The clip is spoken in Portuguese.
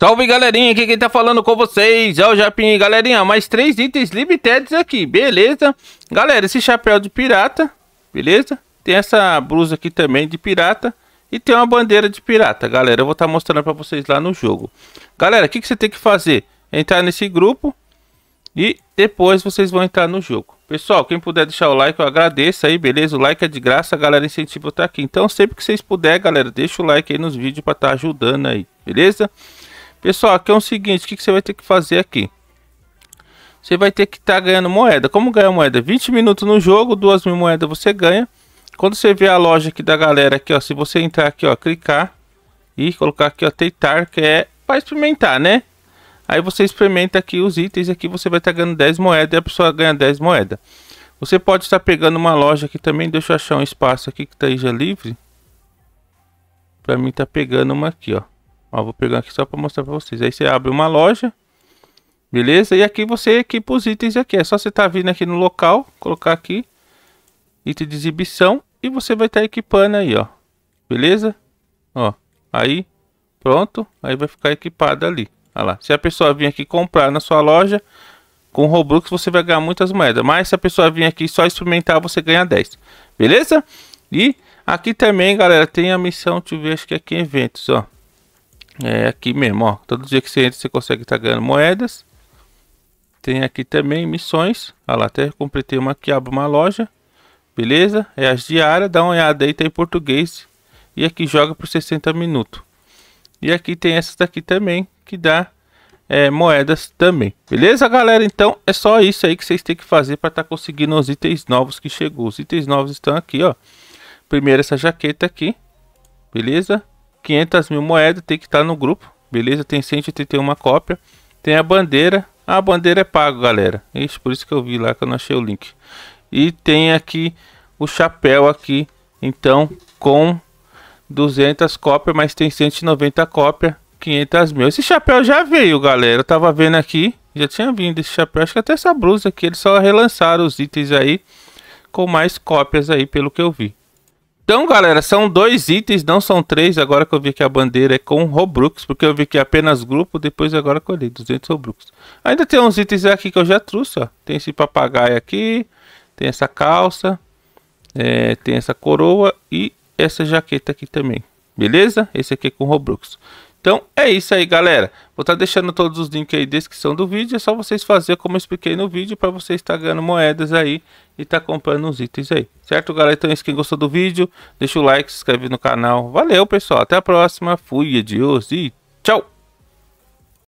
Salve galerinha, aqui quem tá falando com vocês é o Japim. Galerinha, mais três itens Libteds aqui, beleza? Galera, esse chapéu de pirata, beleza? Tem essa blusa aqui também de pirata e tem uma bandeira de pirata, galera. Eu vou estar tá mostrando pra vocês lá no jogo. Galera, o que, que você tem que fazer? Entrar nesse grupo e depois vocês vão entrar no jogo. Pessoal, quem puder deixar o like, eu agradeço aí, beleza? O like é de graça, a galera incentiva tá aqui. Então, sempre que vocês puderem, galera, deixa o like aí nos vídeos para estar tá ajudando aí, beleza? Pessoal, aqui é o seguinte, o que, que você vai ter que fazer aqui? Você vai ter que estar tá ganhando moeda. Como ganhar moeda? 20 minutos no jogo, 2 mil moedas você ganha. Quando você vê a loja aqui da galera aqui, ó, se você entrar aqui, ó, clicar e colocar aqui, ó, tentar, que é para experimentar, né? Aí você experimenta aqui os itens, aqui você vai estar tá ganhando 10 moedas e a pessoa ganha 10 moedas. Você pode estar tá pegando uma loja aqui também, deixa eu achar um espaço aqui que tá aí já livre. Pra mim tá pegando uma aqui, ó. Ó, vou pegar aqui só para mostrar para vocês. Aí você abre uma loja. Beleza? E aqui você equipa os itens aqui. É só você estar tá vindo aqui no local, colocar aqui item de exibição e você vai estar tá equipando aí, ó. Beleza? Ó, aí pronto, aí vai ficar equipado ali. Olha lá. Se a pessoa vir aqui comprar na sua loja com Robux, você vai ganhar muitas moedas, mas se a pessoa vir aqui só experimentar, você ganha 10. Beleza? E aqui também, galera, tem a missão, deixa eu ver, acho que aqui em é eventos, ó. É aqui mesmo, ó. Todo dia que você entra, você consegue estar tá ganhando moedas. Tem aqui também missões. Olha lá, até completei uma que abre uma loja. Beleza? É as diárias. Dá uma olhada aí, tá em português. E aqui joga por 60 minutos. E aqui tem essas daqui também, que dá é, moedas também. Beleza, galera? Então, é só isso aí que vocês têm que fazer para estar tá conseguindo os itens novos que chegou. Os itens novos estão aqui, ó. Primeiro essa jaqueta aqui. Beleza? 500 mil moedas, tem que estar tá no grupo, beleza? Tem 181 cópia, tem a bandeira, a bandeira é pago, galera. Isso por isso que eu vi lá que eu não achei o link. E tem aqui o chapéu aqui, então com 200 cópias, mas tem 190 cópias, 500 mil. Esse chapéu já veio, galera. Eu tava vendo aqui, já tinha vindo esse chapéu. Acho que até essa blusa aqui, eles só relançaram os itens aí com mais cópias aí, pelo que eu vi. Então, galera, são dois itens, não são três. Agora que eu vi que a bandeira é com Robux, porque eu vi que é apenas grupo, depois agora colhi 200 Robux. Ainda tem uns itens aqui que eu já trouxe, ó. Tem esse papagaio aqui, tem essa calça, é, tem essa coroa e essa jaqueta aqui também. Beleza? Esse aqui é com Robux. Então é isso aí, galera. Vou estar tá deixando todos os links aí na descrição do vídeo. É só vocês fazer como eu expliquei no vídeo para você estar ganhando moedas aí e estar tá comprando os itens aí. Certo, galera? Então é isso. Quem gostou do vídeo, deixa o like, se inscreve no canal. Valeu, pessoal. Até a próxima. Fui, adios e tchau!